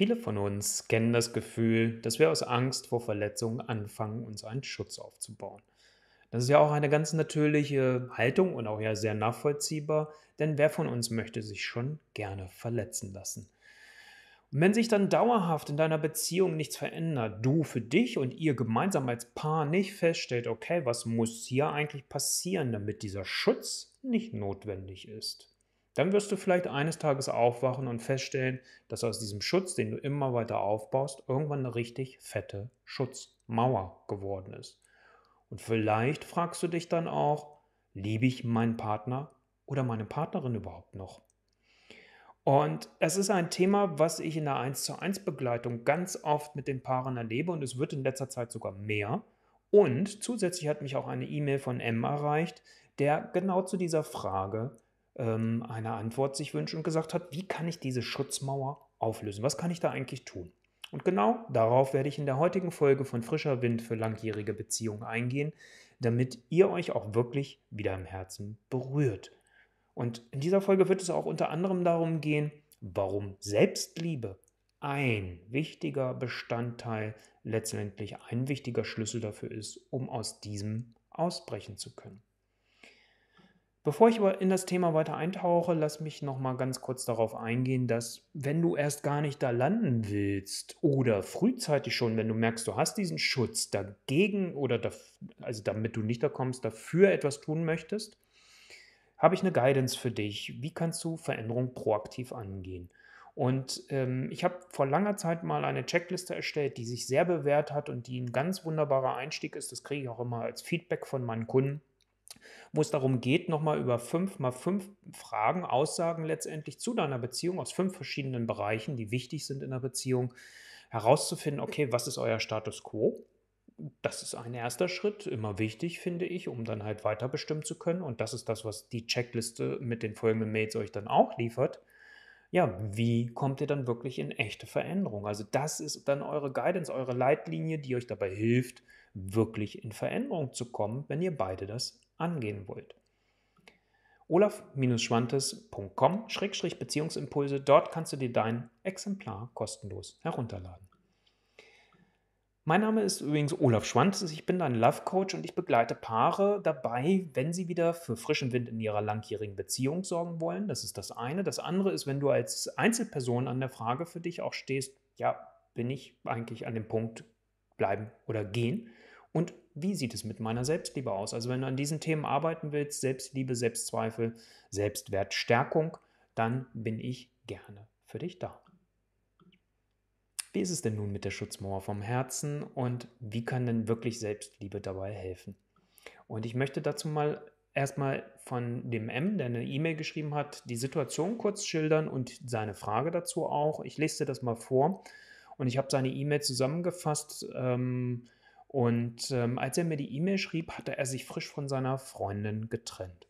Viele von uns kennen das Gefühl, dass wir aus Angst vor Verletzungen anfangen, uns einen Schutz aufzubauen. Das ist ja auch eine ganz natürliche Haltung und auch ja sehr nachvollziehbar, denn wer von uns möchte sich schon gerne verletzen lassen? Und wenn sich dann dauerhaft in deiner Beziehung nichts verändert, du für dich und ihr gemeinsam als Paar nicht feststellt, okay, was muss hier eigentlich passieren, damit dieser Schutz nicht notwendig ist? Dann wirst du vielleicht eines Tages aufwachen und feststellen, dass aus diesem Schutz, den du immer weiter aufbaust, irgendwann eine richtig fette Schutzmauer geworden ist. Und vielleicht fragst du dich dann auch, liebe ich meinen Partner oder meine Partnerin überhaupt noch? Und es ist ein Thema, was ich in der 1 zu 1 Begleitung ganz oft mit den Paaren erlebe und es wird in letzter Zeit sogar mehr. Und zusätzlich hat mich auch eine E-Mail von M erreicht, der genau zu dieser Frage ähm, eine Antwort sich wünscht und gesagt hat, wie kann ich diese Schutzmauer auflösen? Was kann ich da eigentlich tun? Und genau darauf werde ich in der heutigen Folge von Frischer Wind für langjährige Beziehungen eingehen, damit ihr euch auch wirklich wieder im Herzen berührt. Und in dieser Folge wird es auch unter anderem darum gehen, warum Selbstliebe ein wichtiger Bestandteil, letztendlich ein wichtiger Schlüssel dafür ist, um aus diesem ausbrechen zu können. Bevor ich aber in das Thema weiter eintauche, lass mich noch mal ganz kurz darauf eingehen, dass wenn du erst gar nicht da landen willst oder frühzeitig schon, wenn du merkst, du hast diesen Schutz dagegen oder da, also damit du nicht da kommst, dafür etwas tun möchtest, habe ich eine Guidance für dich. Wie kannst du Veränderung proaktiv angehen? Und ähm, ich habe vor langer Zeit mal eine Checkliste erstellt, die sich sehr bewährt hat und die ein ganz wunderbarer Einstieg ist. Das kriege ich auch immer als Feedback von meinen Kunden wo es darum geht, nochmal über fünf mal fünf Fragen, Aussagen letztendlich zu deiner Beziehung aus fünf verschiedenen Bereichen, die wichtig sind in der Beziehung, herauszufinden, okay, was ist euer Status quo? Das ist ein erster Schritt, immer wichtig, finde ich, um dann halt weiter bestimmen zu können. Und das ist das, was die Checkliste mit den folgenden Mails euch dann auch liefert ja, wie kommt ihr dann wirklich in echte Veränderung? Also das ist dann eure Guidance, eure Leitlinie, die euch dabei hilft, wirklich in Veränderung zu kommen, wenn ihr beide das angehen wollt. olaf-schwantes.com-beziehungsimpulse, dort kannst du dir dein Exemplar kostenlos herunterladen. Mein Name ist übrigens Olaf Schwantes, ich bin dein Love Coach und ich begleite Paare dabei, wenn sie wieder für frischen Wind in ihrer langjährigen Beziehung sorgen wollen. Das ist das eine. Das andere ist, wenn du als Einzelperson an der Frage für dich auch stehst, ja, bin ich eigentlich an dem Punkt bleiben oder gehen? Und wie sieht es mit meiner Selbstliebe aus? Also wenn du an diesen Themen arbeiten willst, Selbstliebe, Selbstzweifel, Selbstwertstärkung, dann bin ich gerne für dich da. Wie ist es denn nun mit der Schutzmauer vom Herzen und wie kann denn wirklich Selbstliebe dabei helfen? Und ich möchte dazu mal erstmal von dem M, der eine E-Mail geschrieben hat, die Situation kurz schildern und seine Frage dazu auch. Ich lese dir das mal vor und ich habe seine E-Mail zusammengefasst. Ähm, und ähm, als er mir die E-Mail schrieb, hatte er sich frisch von seiner Freundin getrennt.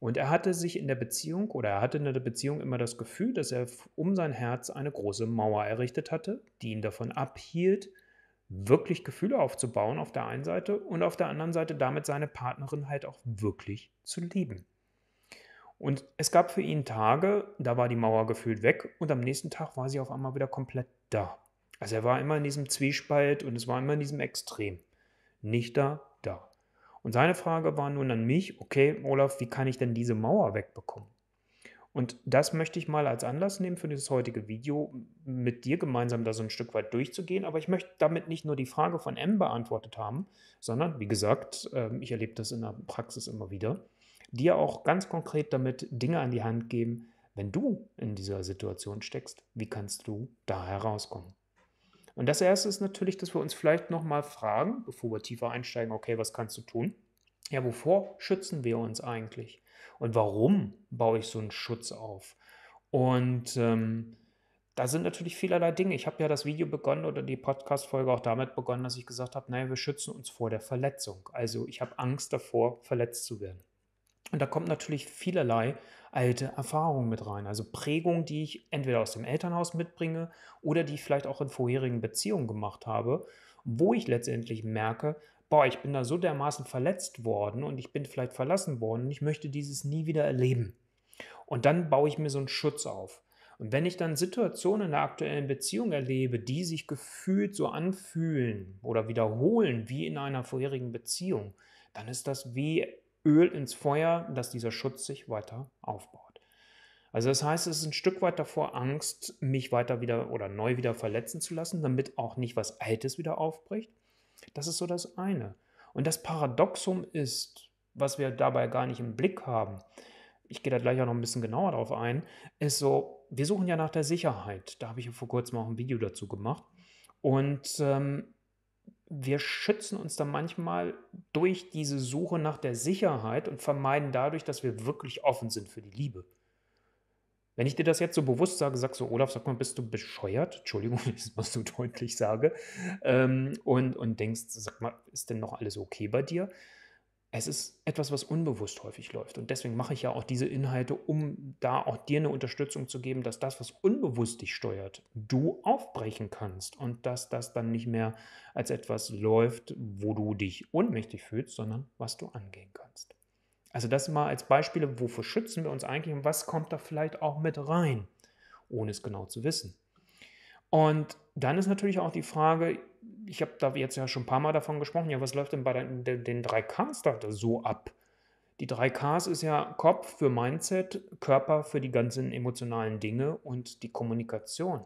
Und er hatte sich in der Beziehung oder er hatte in der Beziehung immer das Gefühl, dass er um sein Herz eine große Mauer errichtet hatte, die ihn davon abhielt, wirklich Gefühle aufzubauen auf der einen Seite und auf der anderen Seite damit seine Partnerin halt auch wirklich zu lieben. Und es gab für ihn Tage, da war die Mauer gefühlt weg und am nächsten Tag war sie auf einmal wieder komplett da. Also er war immer in diesem Zwiespalt und es war immer in diesem Extrem. Nicht da, da. Und seine Frage war nun an mich, okay, Olaf, wie kann ich denn diese Mauer wegbekommen? Und das möchte ich mal als Anlass nehmen für dieses heutige Video, mit dir gemeinsam da so ein Stück weit durchzugehen. Aber ich möchte damit nicht nur die Frage von M beantwortet haben, sondern, wie gesagt, ähm, ich erlebe das in der Praxis immer wieder, dir auch ganz konkret damit Dinge an die Hand geben, wenn du in dieser Situation steckst, wie kannst du da herauskommen? Und das erste ist natürlich, dass wir uns vielleicht nochmal fragen, bevor wir tiefer einsteigen, okay, was kannst du tun? Ja, wovor schützen wir uns eigentlich? Und warum baue ich so einen Schutz auf? Und ähm, da sind natürlich vielerlei Dinge. Ich habe ja das Video begonnen oder die Podcast-Folge auch damit begonnen, dass ich gesagt habe, naja, wir schützen uns vor der Verletzung. Also ich habe Angst davor, verletzt zu werden. Und da kommt natürlich vielerlei alte Erfahrungen mit rein. Also Prägungen, die ich entweder aus dem Elternhaus mitbringe oder die ich vielleicht auch in vorherigen Beziehungen gemacht habe, wo ich letztendlich merke, boah, ich bin da so dermaßen verletzt worden und ich bin vielleicht verlassen worden und ich möchte dieses nie wieder erleben. Und dann baue ich mir so einen Schutz auf. Und wenn ich dann Situationen in der aktuellen Beziehung erlebe, die sich gefühlt so anfühlen oder wiederholen wie in einer vorherigen Beziehung, dann ist das wie Öl ins Feuer, dass dieser Schutz sich weiter aufbaut. Also das heißt, es ist ein Stück weit davor Angst, mich weiter wieder oder neu wieder verletzen zu lassen, damit auch nicht was Altes wieder aufbricht. Das ist so das eine. Und das Paradoxum ist, was wir dabei gar nicht im Blick haben, ich gehe da gleich auch noch ein bisschen genauer drauf ein, ist so, wir suchen ja nach der Sicherheit. Da habe ich ja vor kurzem auch ein Video dazu gemacht. Und ähm, wir schützen uns dann manchmal durch diese Suche nach der Sicherheit und vermeiden dadurch, dass wir wirklich offen sind für die Liebe. Wenn ich dir das jetzt so bewusst sage, sagst du, Olaf, sag mal, bist du bescheuert? Entschuldigung, wenn ich das mal so deutlich sage. Ähm, und, und denkst, sag mal, ist denn noch alles okay bei dir? es ist etwas, was unbewusst häufig läuft. Und deswegen mache ich ja auch diese Inhalte, um da auch dir eine Unterstützung zu geben, dass das, was unbewusst dich steuert, du aufbrechen kannst und dass das dann nicht mehr als etwas läuft, wo du dich ohnmächtig fühlst, sondern was du angehen kannst. Also das mal als Beispiele, wofür schützen wir uns eigentlich und was kommt da vielleicht auch mit rein, ohne es genau zu wissen. Und dann ist natürlich auch die Frage, ich habe da jetzt ja schon ein paar Mal davon gesprochen, ja, was läuft denn bei den, den 3Ks da so ab? Die 3Ks ist ja Kopf für Mindset, Körper für die ganzen emotionalen Dinge und die Kommunikation.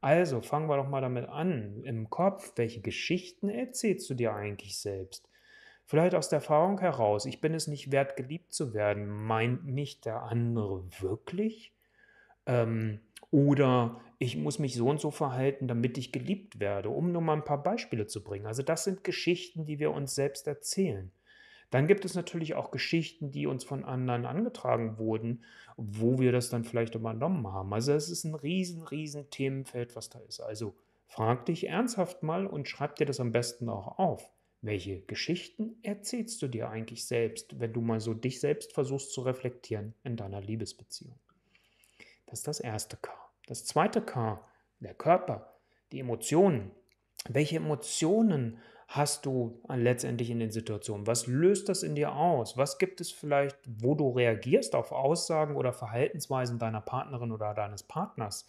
Also fangen wir doch mal damit an. Im Kopf, welche Geschichten erzählst du dir eigentlich selbst? Vielleicht aus der Erfahrung heraus, ich bin es nicht wert, geliebt zu werden, meint mich der andere wirklich? Ähm, oder ich muss mich so und so verhalten, damit ich geliebt werde, um nur mal ein paar Beispiele zu bringen. Also das sind Geschichten, die wir uns selbst erzählen. Dann gibt es natürlich auch Geschichten, die uns von anderen angetragen wurden, wo wir das dann vielleicht übernommen haben. Also es ist ein riesen, riesen Themenfeld, was da ist. Also frag dich ernsthaft mal und schreib dir das am besten auch auf. Welche Geschichten erzählst du dir eigentlich selbst, wenn du mal so dich selbst versuchst zu reflektieren in deiner Liebesbeziehung? Das ist das erste K. Das zweite K, der Körper, die Emotionen. Welche Emotionen hast du äh, letztendlich in den Situationen? Was löst das in dir aus? Was gibt es vielleicht, wo du reagierst auf Aussagen oder Verhaltensweisen deiner Partnerin oder deines Partners,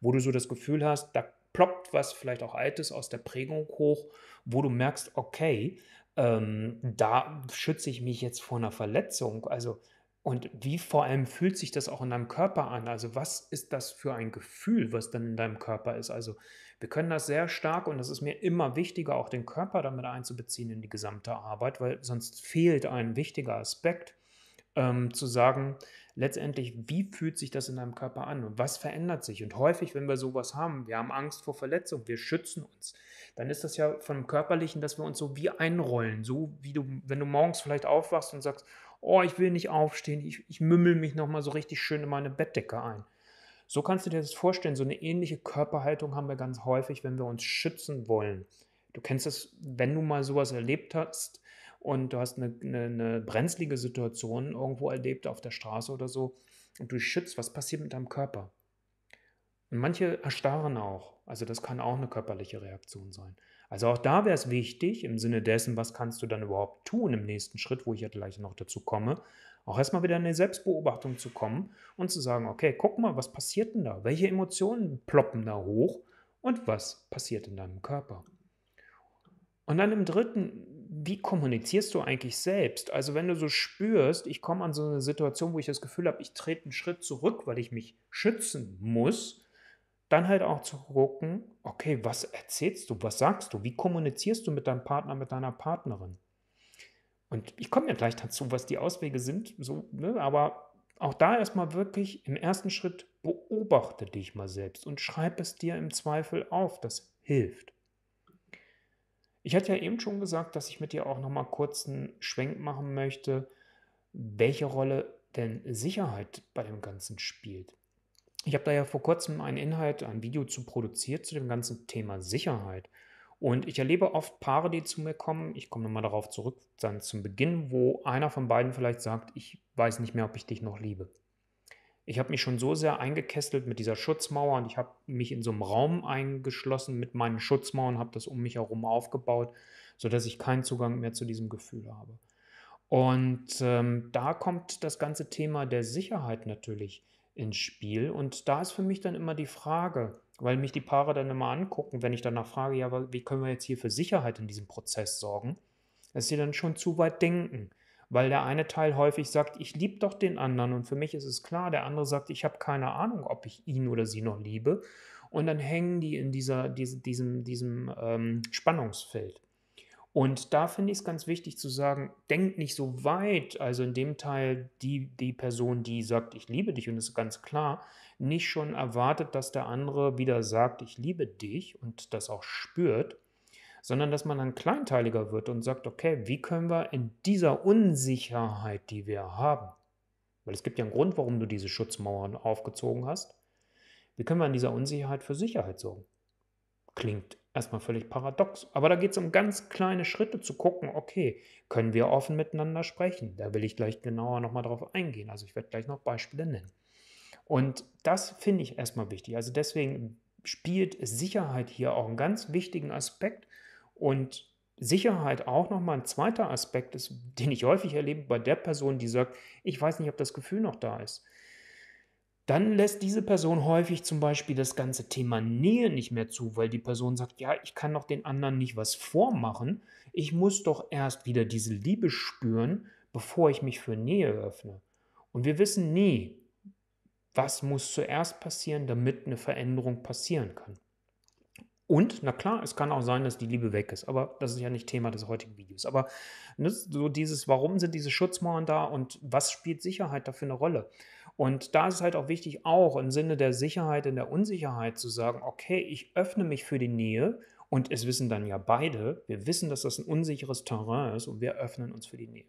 wo du so das Gefühl hast, da ploppt was vielleicht auch Altes aus der Prägung hoch, wo du merkst, okay, ähm, da schütze ich mich jetzt vor einer Verletzung. Also und wie vor allem fühlt sich das auch in deinem Körper an? Also was ist das für ein Gefühl, was dann in deinem Körper ist? Also wir können das sehr stark und das ist mir immer wichtiger, auch den Körper damit einzubeziehen in die gesamte Arbeit, weil sonst fehlt ein wichtiger Aspekt ähm, zu sagen, letztendlich, wie fühlt sich das in deinem Körper an und was verändert sich? Und häufig, wenn wir sowas haben, wir haben Angst vor Verletzung, wir schützen uns, dann ist das ja vom Körperlichen, dass wir uns so wie einrollen, so wie du, wenn du morgens vielleicht aufwachst und sagst, oh, ich will nicht aufstehen, ich, ich mümmel mich nochmal so richtig schön in meine Bettdecke ein. So kannst du dir das vorstellen, so eine ähnliche Körperhaltung haben wir ganz häufig, wenn wir uns schützen wollen. Du kennst es, wenn du mal sowas erlebt hast und du hast eine, eine, eine brenzlige Situation irgendwo erlebt, auf der Straße oder so, und du schützt, was passiert mit deinem Körper? Und manche erstarren auch. Also das kann auch eine körperliche Reaktion sein. Also auch da wäre es wichtig, im Sinne dessen, was kannst du dann überhaupt tun im nächsten Schritt, wo ich ja gleich noch dazu komme, auch erstmal wieder in eine Selbstbeobachtung zu kommen und zu sagen, okay, guck mal, was passiert denn da? Welche Emotionen ploppen da hoch und was passiert in deinem Körper? Und dann im dritten, wie kommunizierst du eigentlich selbst? Also wenn du so spürst, ich komme an so eine Situation, wo ich das Gefühl habe, ich trete einen Schritt zurück, weil ich mich schützen muss, dann halt auch zu gucken, okay, was erzählst du, was sagst du, wie kommunizierst du mit deinem Partner, mit deiner Partnerin? Und ich komme ja gleich dazu, was die Auswege sind, so, ne? aber auch da erstmal wirklich im ersten Schritt beobachte dich mal selbst und schreib es dir im Zweifel auf, das hilft. Ich hatte ja eben schon gesagt, dass ich mit dir auch nochmal kurz einen Schwenk machen möchte, welche Rolle denn Sicherheit bei dem Ganzen spielt. Ich habe da ja vor kurzem einen Inhalt, ein Video zu produziert zu dem ganzen Thema Sicherheit. Und ich erlebe oft Paare, die zu mir kommen. Ich komme nochmal darauf zurück, dann zum Beginn, wo einer von beiden vielleicht sagt, ich weiß nicht mehr, ob ich dich noch liebe. Ich habe mich schon so sehr eingekästelt mit dieser Schutzmauer und ich habe mich in so einem Raum eingeschlossen mit meinen Schutzmauern, habe das um mich herum aufgebaut, sodass ich keinen Zugang mehr zu diesem Gefühl habe. Und ähm, da kommt das ganze Thema der Sicherheit natürlich ins Spiel. Und da ist für mich dann immer die Frage, weil mich die Paare dann immer angucken, wenn ich danach frage, ja, wie können wir jetzt hier für Sicherheit in diesem Prozess sorgen, dass sie dann schon zu weit denken. Weil der eine Teil häufig sagt, ich liebe doch den anderen und für mich ist es klar, der andere sagt, ich habe keine Ahnung, ob ich ihn oder sie noch liebe. Und dann hängen die in dieser, diesem, diesem, diesem ähm, Spannungsfeld. Und da finde ich es ganz wichtig zu sagen, denkt nicht so weit, also in dem Teil, die, die Person, die sagt, ich liebe dich und ist ganz klar, nicht schon erwartet, dass der andere wieder sagt, ich liebe dich und das auch spürt, sondern dass man dann kleinteiliger wird und sagt, okay, wie können wir in dieser Unsicherheit, die wir haben, weil es gibt ja einen Grund, warum du diese Schutzmauern aufgezogen hast, wie können wir in dieser Unsicherheit für Sicherheit sorgen? Klingt erstmal völlig paradox, aber da geht es um ganz kleine Schritte zu gucken, okay, können wir offen miteinander sprechen? Da will ich gleich genauer nochmal drauf eingehen. Also ich werde gleich noch Beispiele nennen. Und das finde ich erstmal wichtig. Also deswegen spielt Sicherheit hier auch einen ganz wichtigen Aspekt und Sicherheit auch nochmal ein zweiter Aspekt ist, den ich häufig erlebe bei der Person, die sagt, ich weiß nicht, ob das Gefühl noch da ist dann lässt diese Person häufig zum Beispiel das ganze Thema Nähe nicht mehr zu, weil die Person sagt, ja, ich kann doch den anderen nicht was vormachen, ich muss doch erst wieder diese Liebe spüren, bevor ich mich für Nähe öffne. Und wir wissen nie, was muss zuerst passieren, damit eine Veränderung passieren kann. Und, na klar, es kann auch sein, dass die Liebe weg ist, aber das ist ja nicht Thema des heutigen Videos. Aber ne, so dieses, warum sind diese Schutzmauern da und was spielt Sicherheit dafür eine Rolle? Und da ist es halt auch wichtig, auch im Sinne der Sicherheit, in der Unsicherheit zu sagen, okay, ich öffne mich für die Nähe und es wissen dann ja beide, wir wissen, dass das ein unsicheres Terrain ist und wir öffnen uns für die Nähe.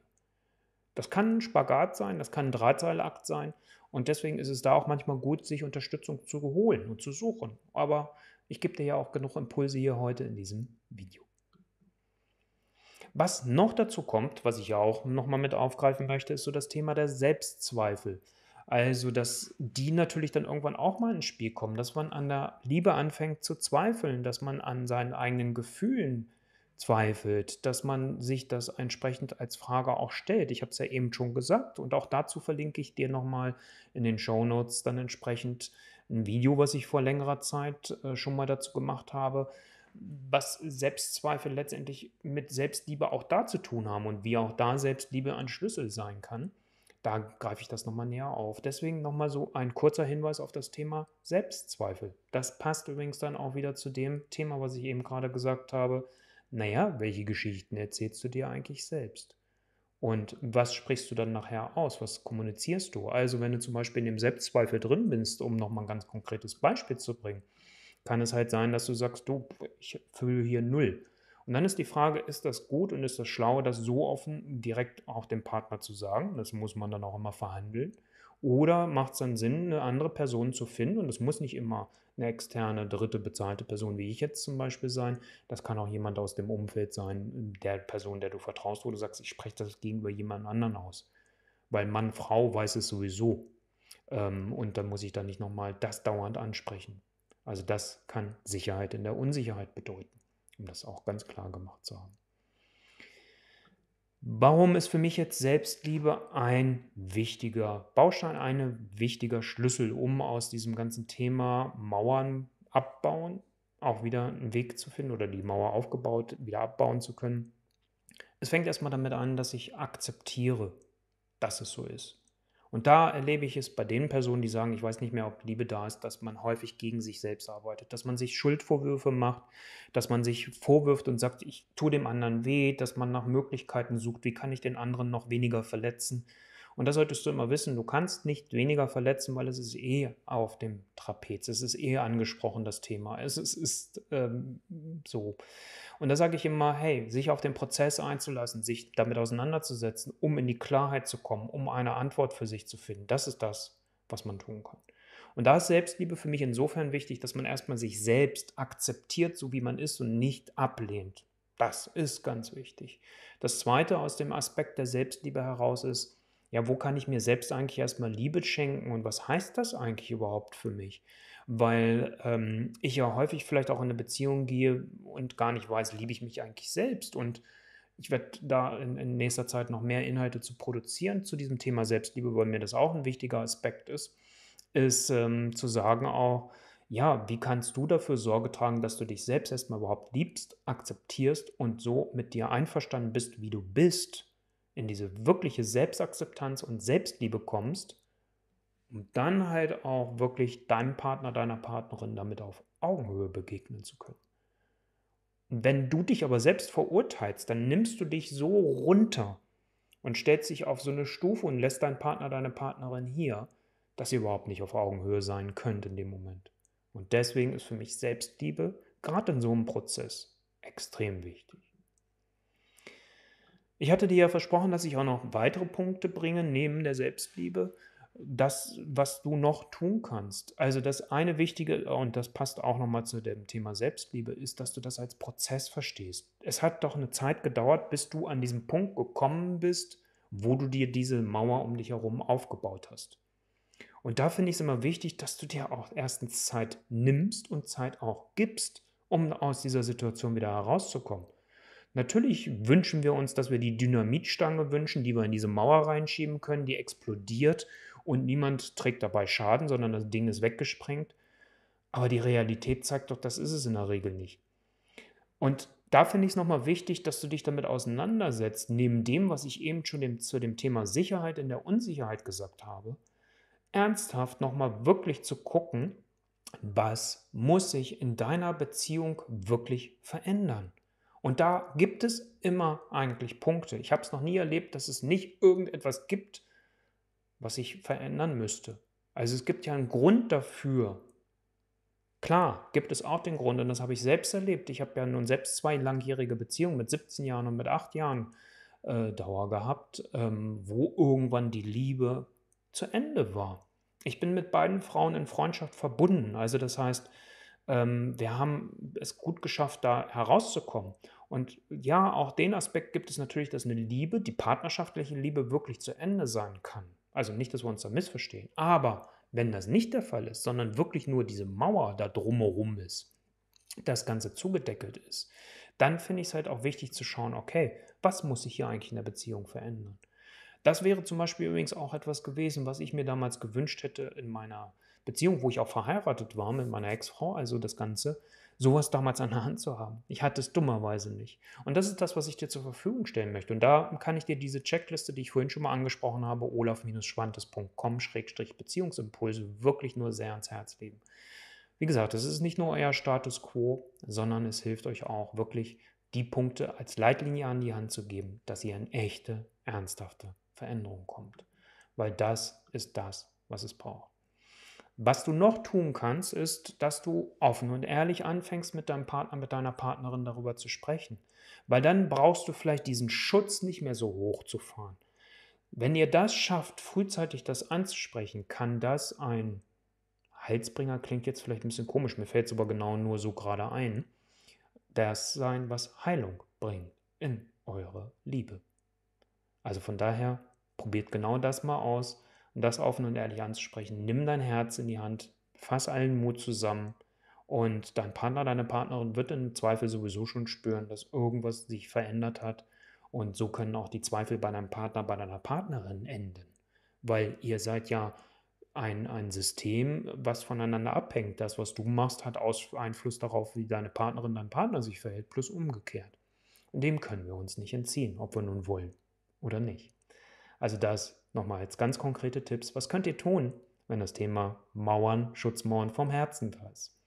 Das kann ein Spagat sein, das kann ein Drahtseilakt sein und deswegen ist es da auch manchmal gut, sich Unterstützung zu holen und zu suchen. Aber ich gebe dir ja auch genug Impulse hier heute in diesem Video. Was noch dazu kommt, was ich ja auch nochmal mit aufgreifen möchte, ist so das Thema der Selbstzweifel. Also, dass die natürlich dann irgendwann auch mal ins Spiel kommen, dass man an der Liebe anfängt zu zweifeln, dass man an seinen eigenen Gefühlen zweifelt, dass man sich das entsprechend als Frage auch stellt. Ich habe es ja eben schon gesagt und auch dazu verlinke ich dir nochmal in den Show Notes dann entsprechend ein Video, was ich vor längerer Zeit äh, schon mal dazu gemacht habe, was Selbstzweifel letztendlich mit Selbstliebe auch da zu tun haben und wie auch da Selbstliebe ein Schlüssel sein kann. Da greife ich das nochmal näher auf. Deswegen nochmal so ein kurzer Hinweis auf das Thema Selbstzweifel. Das passt übrigens dann auch wieder zu dem Thema, was ich eben gerade gesagt habe. Naja, welche Geschichten erzählst du dir eigentlich selbst? Und was sprichst du dann nachher aus? Was kommunizierst du? Also, wenn du zum Beispiel in dem Selbstzweifel drin bist, um nochmal ein ganz konkretes Beispiel zu bringen, kann es halt sein, dass du sagst, du, ich fühle hier null. Und dann ist die Frage, ist das gut und ist das schlau, das so offen direkt auch dem Partner zu sagen? Das muss man dann auch immer verhandeln. Oder macht es dann Sinn, eine andere Person zu finden? Und das muss nicht immer eine externe, dritte bezahlte Person wie ich jetzt zum Beispiel sein. Das kann auch jemand aus dem Umfeld sein, der Person, der du vertraust, wo du sagst, ich spreche das gegenüber jemand anderen aus. Weil Mann, Frau weiß es sowieso. Ähm, und dann muss ich dann nicht nochmal das dauernd ansprechen. Also das kann Sicherheit in der Unsicherheit bedeuten um das auch ganz klar gemacht zu haben. Warum ist für mich jetzt Selbstliebe ein wichtiger Baustein, ein wichtiger Schlüssel, um aus diesem ganzen Thema Mauern abbauen, auch wieder einen Weg zu finden oder die Mauer aufgebaut wieder abbauen zu können? Es fängt erstmal damit an, dass ich akzeptiere, dass es so ist. Und da erlebe ich es bei den Personen, die sagen, ich weiß nicht mehr, ob Liebe da ist, dass man häufig gegen sich selbst arbeitet, dass man sich Schuldvorwürfe macht, dass man sich vorwirft und sagt, ich tue dem anderen weh, dass man nach Möglichkeiten sucht, wie kann ich den anderen noch weniger verletzen. Und das solltest du immer wissen. Du kannst nicht weniger verletzen, weil es ist eh auf dem Trapez. Es ist eh angesprochen, das Thema. Es ist, ist ähm, so. Und da sage ich immer, hey, sich auf den Prozess einzulassen, sich damit auseinanderzusetzen, um in die Klarheit zu kommen, um eine Antwort für sich zu finden. Das ist das, was man tun kann. Und da ist Selbstliebe für mich insofern wichtig, dass man erstmal sich selbst akzeptiert, so wie man ist und nicht ablehnt. Das ist ganz wichtig. Das Zweite aus dem Aspekt der Selbstliebe heraus ist, ja, wo kann ich mir selbst eigentlich erstmal Liebe schenken und was heißt das eigentlich überhaupt für mich? Weil ähm, ich ja häufig vielleicht auch in eine Beziehung gehe und gar nicht weiß, liebe ich mich eigentlich selbst und ich werde da in, in, nächster Zeit noch mehr Inhalte zu produzieren zu diesem Thema Selbstliebe, weil mir das auch ein wichtiger Aspekt ist, ist ähm, zu sagen auch, ja, wie kannst du dafür Sorge tragen, dass du dich selbst erstmal überhaupt liebst, akzeptierst und so mit dir einverstanden bist, wie du bist? in diese wirkliche Selbstakzeptanz und Selbstliebe kommst, um dann halt auch wirklich deinem Partner, deiner Partnerin damit auf Augenhöhe begegnen zu können. Wenn du dich aber selbst verurteilst, dann nimmst du dich so runter und stellst dich auf so eine Stufe und lässt deinen Partner, deine Partnerin hier, dass ihr überhaupt nicht auf Augenhöhe sein könnt in dem Moment. Und deswegen ist für mich Selbstliebe gerade in so einem Prozess extrem wichtig. Ich hatte dir ja versprochen, dass ich auch noch weitere Punkte bringe, neben der Selbstliebe. Das, was du noch tun kannst. Also das eine Wichtige, und das passt auch nochmal zu dem Thema Selbstliebe, ist, dass du das als Prozess verstehst. Es hat doch eine Zeit gedauert, bis du an diesen Punkt gekommen bist, wo du dir diese Mauer um dich herum aufgebaut hast. Und da finde ich es immer wichtig, dass du dir auch erstens Zeit nimmst und Zeit auch gibst, um aus dieser Situation wieder herauszukommen. Natürlich wünschen wir uns, dass wir die Dynamitstange wünschen, die wir in diese Mauer reinschieben können, die explodiert und niemand trägt dabei Schaden, sondern das Ding ist weggesprengt. Aber die Realität zeigt doch, das ist es in der Regel nicht. Und da finde ich es nochmal wichtig, dass du dich damit auseinandersetzt, neben dem, was ich eben schon dem, zu dem Thema Sicherheit in der Unsicherheit gesagt habe, ernsthaft nochmal wirklich zu gucken, was muss sich in deiner Beziehung wirklich verändern? Und da gibt es immer eigentlich Punkte. Ich habe es noch nie erlebt, dass es nicht irgendetwas gibt, was ich verändern müsste. Also es gibt ja einen Grund dafür. Klar, gibt es auch den Grund, und das habe ich selbst erlebt. Ich habe ja nun selbst zwei langjährige Beziehungen mit 17 Jahren und mit 8 Jahren äh, Dauer gehabt, ähm, wo irgendwann die Liebe zu Ende war. Ich bin mit beiden Frauen in Freundschaft verbunden. Also das heißt, ähm, wir haben es gut geschafft, da herauszukommen. Und ja, auch den Aspekt gibt es natürlich, dass eine Liebe, die partnerschaftliche Liebe, wirklich zu Ende sein kann. Also nicht, dass wir uns da missverstehen. Aber wenn das nicht der Fall ist, sondern wirklich nur diese Mauer da drumherum ist, das Ganze zugedeckelt ist, dann finde ich es halt auch wichtig zu schauen, okay, was muss ich hier eigentlich in der Beziehung verändern? Das wäre zum Beispiel übrigens auch etwas gewesen, was ich mir damals gewünscht hätte in meiner äh, Beziehung, wo ich auch verheiratet war mit meiner Ex-Frau, also das Ganze, sowas damals an der Hand zu haben. Ich hatte es dummerweise nicht. Und das ist das, was ich dir zur Verfügung stellen möchte. Und da kann ich dir diese Checkliste, die ich vorhin schon mal angesprochen habe, olaf-schwantes.com-beziehungsimpulse wirklich nur sehr ans Herz legen. Wie gesagt, es ist nicht nur euer Status quo, sondern es hilft euch auch wirklich, die Punkte als Leitlinie an die Hand zu geben, dass ihr in echte, ernsthafte Veränderung kommt. Weil das ist das, was es braucht. Was du noch tun kannst, ist, dass du offen und ehrlich anfängst, mit deinem Partner, mit deiner Partnerin darüber zu sprechen. Weil dann brauchst du vielleicht diesen Schutz nicht mehr so hoch zu fahren. Wenn ihr das schafft, frühzeitig das anzusprechen, kann das ein Heilsbringer, klingt jetzt vielleicht ein bisschen komisch, mir fällt es aber genau nur so gerade ein, das sein, was Heilung bringt in eure Liebe. Also von daher, probiert genau das mal aus und das offen und ehrlich anzusprechen. Nimm dein Herz in die Hand, fass allen Mut zusammen und dein Partner, deine Partnerin wird im Zweifel sowieso schon spüren, dass irgendwas sich verändert hat. Und so können auch die Zweifel bei deinem Partner, bei deiner Partnerin enden. Weil ihr seid ja ein, ein System, was voneinander abhängt. Das, was du machst, hat Aus Einfluss darauf, wie deine Partnerin, dein Partner sich verhält, plus umgekehrt. Und dem können wir uns nicht entziehen, ob wir nun wollen oder nicht. Also das Nochmal als ganz konkrete Tipps, was könnt ihr tun, wenn das Thema Mauern, Schutzmauern vom Herzen da ist?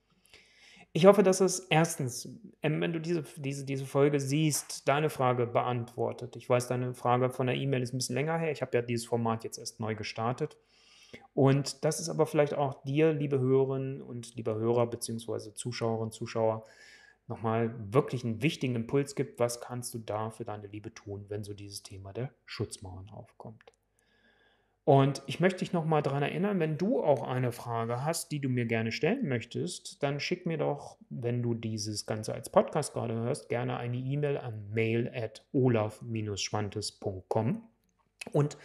Ich hoffe, dass es erstens, ähm, wenn du diese, diese, diese Folge siehst, deine Frage beantwortet. Ich weiß, deine Frage von der E-Mail ist ein bisschen länger her. Ich habe ja dieses Format jetzt erst neu gestartet. Und das ist aber vielleicht auch dir, liebe Hörerinnen und lieber Hörer beziehungsweise Zuschauerinnen, Zuschauer, nochmal wirklich einen wichtigen Impuls gibt. Was kannst du da für deine Liebe tun, wenn so dieses Thema der Schutzmauern aufkommt? Und ich möchte dich nochmal daran erinnern, wenn du auch eine Frage hast, die du mir gerne stellen möchtest, dann schick mir doch, wenn du dieses Ganze als Podcast gerade hörst, gerne eine E-Mail an mail at olaf-schwantes.com. Und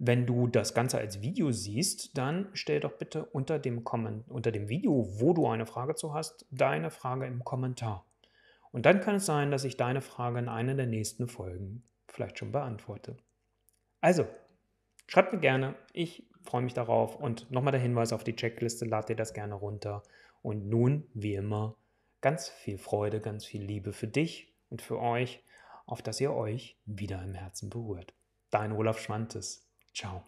wenn du das Ganze als Video siehst, dann stell doch bitte unter dem, Komment unter dem Video, wo du eine Frage zu hast, deine Frage im Kommentar. Und dann kann es sein, dass ich deine Frage in einer der nächsten Folgen vielleicht schon beantworte. Also, Schreibt mir gerne, ich freue mich darauf und nochmal der Hinweis auf die Checkliste, lad dir das gerne runter. Und nun, wie immer, ganz viel Freude, ganz viel Liebe für dich und für euch, auf dass ihr euch wieder im Herzen berührt. Dein Olaf Schwantes. Ciao.